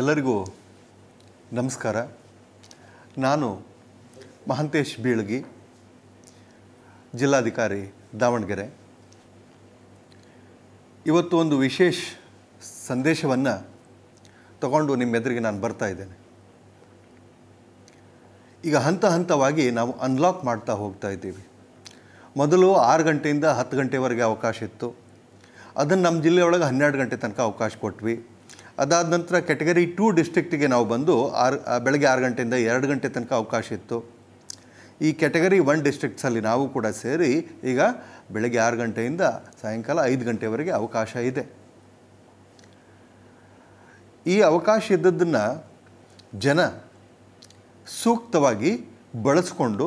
ಎಲ್ಲರಿಗೂ ನಮಸ್ಕಾರ ನಾನು ಮಹಂತೇಶ್ ಬೀಳಗಿ ಜಿಲ್ಲಾಧಿಕಾರಿ ದಾವಣಗೆರೆ ಇವತ್ತು ಒಂದು ವಿಶೇಷ ಸಂದೇಶವನ್ನು ತಗೊಂಡು ನಿಮ್ಮೆದುರಿಗೆ ನಾನು ಬರ್ತಾ ಇದ್ದೇನೆ ಈಗ ಹಂತ ಹಂತವಾಗಿ ನಾವು ಅನ್ಲಾಕ್ ಮಾಡ್ತಾ ಹೋಗ್ತಾ ಇದ್ದೀವಿ ಮೊದಲು ಆರು ಗಂಟೆಯಿಂದ ಹತ್ತು ಗಂಟೆವರೆಗೆ ಅವಕಾಶ ಇತ್ತು ಅದನ್ನು ನಮ್ಮ ಜಿಲ್ಲೆಯೊಳಗೆ ಹನ್ನೆರಡು ಗಂಟೆ ತನಕ ಅವಕಾಶ ಕೊಟ್ವಿ ಅದಾದ ನಂತರ ಕ್ಯಾಟಗರಿ ಟೂ ಡಿಸ್ಟ್ರಿಕ್ಟಿಗೆ ನಾವು ಬಂದು ಆರು ಬೆಳಗ್ಗೆ ಆರು ಗಂಟೆಯಿಂದ ಎರಡು ಗಂಟೆ ತನಕ ಅವಕಾಶ ಇತ್ತು ಈ ಕ್ಯಾಟಗರಿ ಒನ್ ಡಿಸ್ಟ್ರಿಕ್ಟ್ಸಲ್ಲಿ ನಾವು ಕೂಡ ಸೇರಿ ಈಗ ಬೆಳಗ್ಗೆ ಆರು ಗಂಟೆಯಿಂದ ಸಾಯಂಕಾಲ ಐದು ಗಂಟೆವರೆಗೆ ಅವಕಾಶ ಇದೆ ಈ ಅವಕಾಶ ಇದ್ದದ್ದನ್ನು ಜನ ಸೂಕ್ತವಾಗಿ ಬಳಸ್ಕೊಂಡು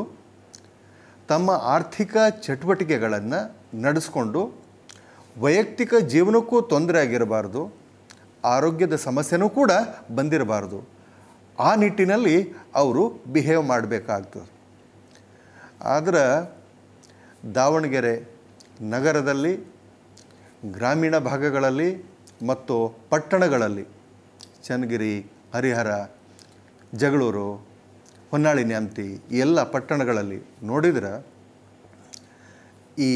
ತಮ್ಮ ಆರ್ಥಿಕ ಚಟುವಟಿಕೆಗಳನ್ನು ನಡೆಸ್ಕೊಂಡು ವೈಯಕ್ತಿಕ ಜೀವನಕ್ಕೂ ತೊಂದರೆ ಆಗಿರಬಾರ್ದು ಆರೋಗ್ಯದ ಸಮಸ್ಯೆನೂ ಕೂಡ ಬಂದಿರಬಾರ್ದು ಆ ನಿಟ್ಟಿನಲ್ಲಿ ಅವರು ಬಿಹೇವ್ ಮಾಡಬೇಕಾಗ್ತದೆ ಆದರೆ ದಾವಣಗೆರೆ ನಗರದಲ್ಲಿ ಗ್ರಾಮೀಣ ಭಾಗಗಳಲ್ಲಿ ಮತ್ತು ಪಟ್ಟಣಗಳಲ್ಲಿ ಚನ್ನಗಿರಿ ಹರಿಹರ ಜಗಳೂರು ಹೊನ್ನಾಳಿ ನ್ಯಾಮತಿ ಎಲ್ಲ ಪಟ್ಟಣಗಳಲ್ಲಿ ನೋಡಿದ್ರೆ ಈ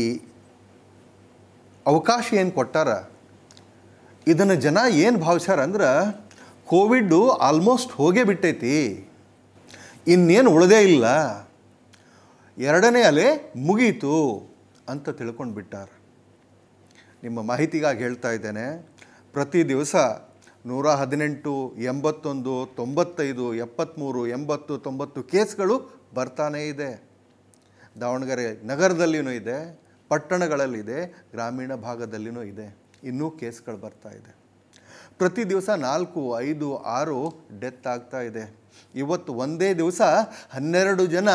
ಅವಕಾಶ ಏನು ಕೊಟ್ಟಾರ ಇದನ್ನು ಜನ ಏನು ಭಾವಿಸ್ಯಾರ ಅಂದ್ರೆ ಕೋವಿಡ್ಡು ಆಲ್ಮೋಸ್ಟ್ ಹೋಗೇ ಬಿಟ್ಟೈತಿ ಇನ್ನೇನು ಉಳದೇ ಇಲ್ಲ ಎರಡನೇ ಅಲೆ ಮುಗೀತು ಅಂತ ತಿಳ್ಕೊಂಡು ಬಿಟ್ಟಾರ ನಿಮ್ಮ ಮಾಹಿತಿಗಾಗಿ ಹೇಳ್ತಾ ಇದ್ದೇನೆ ಪ್ರತಿ ದಿವಸ ನೂರ ಹದಿನೆಂಟು ಎಂಬತ್ತೊಂದು ತೊಂಬತ್ತೈದು ಎಪ್ಪತ್ತ್ಮೂರು ಎಂಬತ್ತು ತೊಂಬತ್ತು ಕೇಸ್ಗಳು ಬರ್ತಾನೇ ಇದೆ ದಾವಣಗೆರೆ ನಗರದಲ್ಲಿಯೂ ಇದೆ ಪಟ್ಟಣಗಳಲ್ಲಿದೆ ಗ್ರಾಮೀಣ ಭಾಗದಲ್ಲಿಯೂ ಇದೆ ಇನ್ನೂ ಕೇಸ್ಗಳು ಬರ್ತಾ ಇದೆ ಪ್ರತಿ ದಿವಸ ನಾಲ್ಕು ಐದು ಆರು ಡೆತ್ ಆಗ್ತಾ ಇದೆ ಇವತ್ತು ಒಂದೇ ದಿವಸ ಹನ್ನೆರಡು ಜನ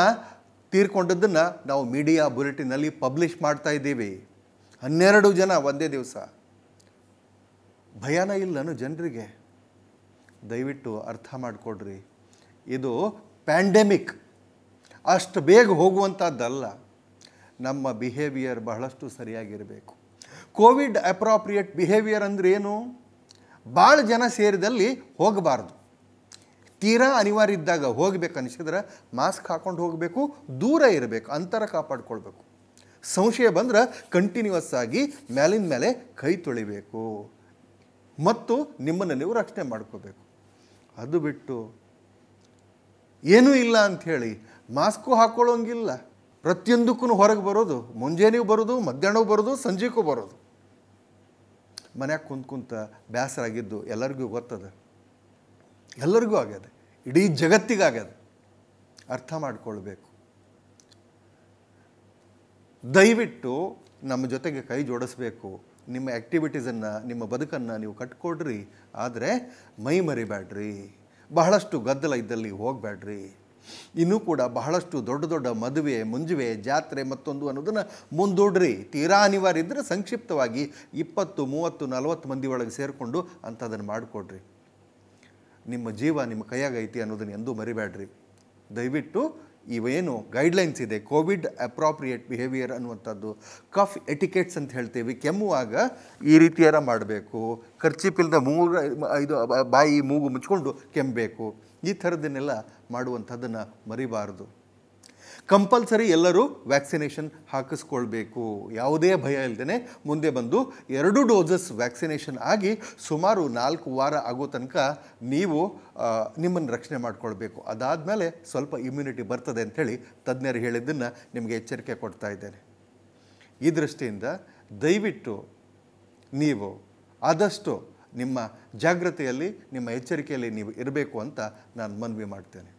ತೀರ್ಕೊಂಡದ್ದನ್ನು ನಾವು ಮೀಡಿಯಾ ಬುಲೆಟಿನಲ್ಲಿ ಪಬ್ಲಿಷ್ ಮಾಡ್ತಾ ಇದ್ದೀವಿ ಹನ್ನೆರಡು ಜನ ಒಂದೇ ದಿವಸ ಭಯಾನ ಇಲ್ಲನು ಜನರಿಗೆ ದಯವಿಟ್ಟು ಅರ್ಥ ಮಾಡಿಕೊಡ್ರಿ ಇದು ಪ್ಯಾಂಡೆಮಿಕ್ ಅಷ್ಟು ಬೇಗ ಹೋಗುವಂಥದ್ದಲ್ಲ ನಮ್ಮ ಬಿಹೇವಿಯರ್ ಬಹಳಷ್ಟು ಸರಿಯಾಗಿರಬೇಕು ಕೋವಿಡ್ ಅಪ್ರಾಪ್ರಿಯೇಟ್ ಬಿಹೇವಿಯರ್ ಅಂದ್ರೆ ಏನು ಭಾಳ ಜನ ಸೇರಿದಲ್ಲಿ ಹೋಗಬಾರ್ದು ತೀರಾ ಅನಿವಾರ್ಯ ಇದ್ದಾಗ ಹೋಗಬೇಕು ಅನಿಸಿದ್ರೆ ಮಾಸ್ಕ್ ಹಾಕ್ಕೊಂಡು ಹೋಗಬೇಕು ದೂರ ಇರಬೇಕು ಅಂತರ ಕಾಪಾಡ್ಕೊಳ್ಬೇಕು ಸಂಶಯ ಬಂದ್ರೆ ಕಂಟಿನ್ಯೂಸ್ ಆಗಿ ಮೇಲಿನ ಮೇಲೆ ಕೈ ತೊಳಿಬೇಕು ಮತ್ತು ನಿಮ್ಮನ್ನು ನೀವು ರಕ್ಷಣೆ ಮಾಡ್ಕೋಬೇಕು ಅದು ಬಿಟ್ಟು ಏನೂ ಇಲ್ಲ ಅಂಥೇಳಿ ಮಾಸ್ಕು ಹಾಕ್ಕೊಳ್ಳೋಂಗಿಲ್ಲ ಪ್ರತಿಯೊಂದಕ್ಕೂ ಹೊರಗೆ ಬರೋದು ಮುಂಜಾನೆಗೂ ಬರೋದು ಮಧ್ಯಾಹ್ನವೂ ಬರೋದು ಸಂಜೆಗೂ ಬರೋದು ಮನ್ಯಾಗ ಕುಂತ ಕುಂತ ಬೇಸರಾಗಿದ್ದು ಎಲ್ಲರಿಗೂ ಗೊತ್ತದ ಎಲ್ಲರಿಗೂ ಆಗ್ಯದ ಇಡೀ ಜಗತ್ತಿಗಾಗ್ಯದ ಅರ್ಥ ಮಾಡಿಕೊಳ್ಬೇಕು ದಯವಿಟ್ಟು ನಮ್ಮ ಜೊತೆಗೆ ಕೈ ಜೋಡಿಸ್ಬೇಕು ನಿಮ್ಮ ಆ್ಯಕ್ಟಿವಿಟೀಸನ್ನು ನಿಮ್ಮ ಬದುಕನ್ನು ನೀವು ಕಟ್ಕೊಡ್ರಿ ಆದರೆ ಮೈ ಮರಿಬೇಡ್ರಿ ಬಹಳಷ್ಟು ಗದ್ದಲ ಇದ್ದಲ್ಲಿ ಹೋಗಬೇಡ್ರಿ ಇನ್ನೂ ಕೂಡ ಬಹಳಷ್ಟು ದೊಡ್ಡ ದೊಡ್ಡ ಮದುವೆ ಮುಂಜುವೆ ಜಾತ್ರೆ ಮತ್ತೊಂದು ಅನ್ನೋದನ್ನು ಮುಂದೂಡ್ರಿ ತೀರಾ ಅನಿವಾರ್ಯ ಇದ್ದರೆ ಸಂಕ್ಷಿಪ್ತವಾಗಿ ಇಪ್ಪತ್ತು ಮೂವತ್ತು ನಲವತ್ತು ಮಂದಿ ಒಳಗೆ ಸೇರಿಕೊಂಡು ಅಂಥದನ್ನು ಮಾಡಿಕೊಡ್ರಿ ನಿಮ್ಮ ಜೀವ ನಿಮ್ಮ ಕೈಯಾಗೈತಿ ಅನ್ನೋದನ್ನು ಎಂದೂ ಮರಿಬೇಡ್ರಿ ದಯವಿಟ್ಟು ಇವೇನು ಗೈಡ್ಲೈನ್ಸ್ ಇದೆ ಕೋವಿಡ್ ಅಪ್ರಾಪ್ರಿಯೇಟ್ ಬಿಹೇವಿಯರ್ ಅನ್ನುವಂಥದ್ದು ಕಫ್ ಎಟಿಕೆಟ್ಸ್ ಅಂತ ಹೇಳ್ತೀವಿ ಕೆಮ್ಮುವಾಗ ಈ ರೀತಿಯಾರ ಮಾಡಬೇಕು ಖರ್ಚಿಪಿಲ್ಲದ ಮೂರು ಇದು ಬಾಯಿ ಮೂಗು ಮುಚ್ಕೊಂಡು ಕೆಮ್ಮಬೇಕು ಈ ಥರದನ್ನೆಲ್ಲ ಮಾಡುವಂಥದ್ದನ್ನು ಮರಿಬಾರ್ದು ಕಂಪಲ್ಸರಿ ಎಲ್ಲರೂ ವ್ಯಾಕ್ಸಿನೇಷನ್ ಹಾಕಿಸ್ಕೊಳ್ಬೇಕು ಯಾವುದೇ ಭಯ ಇಲ್ಲದೇ ಮುಂದೆ ಬಂದು ಎರಡು ಡೋಸಸ್ ವ್ಯಾಕ್ಸಿನೇಷನ್ ಆಗಿ ಸುಮಾರು ನಾಲ್ಕು ವಾರ ಆಗೋ ತನಕ ನೀವು ನಿಮ್ಮನ್ನು ರಕ್ಷಣೆ ಮಾಡಿಕೊಳ್ಬೇಕು ಅದಾದಮೇಲೆ ಸ್ವಲ್ಪ ಇಮ್ಯುನಿಟಿ ಬರ್ತದೆ ಅಂಥೇಳಿ ತಜ್ಞರು ಹೇಳಿದ್ದನ್ನು ನಿಮಗೆ ಎಚ್ಚರಿಕೆ ಕೊಡ್ತಾ ಇದ್ದೇನೆ ಈ ದೃಷ್ಟಿಯಿಂದ ದಯವಿಟ್ಟು ನೀವು ಆದಷ್ಟು ನಿಮ್ಮ ಜಾಗ್ರತೆಯಲ್ಲಿ ನಿಮ್ಮ ಎಚ್ಚರಿಕೆಯಲ್ಲಿ ನೀವು ಇರಬೇಕು ಅಂತ ನಾನು ಮನವಿ ಮಾಡ್ತೇನೆ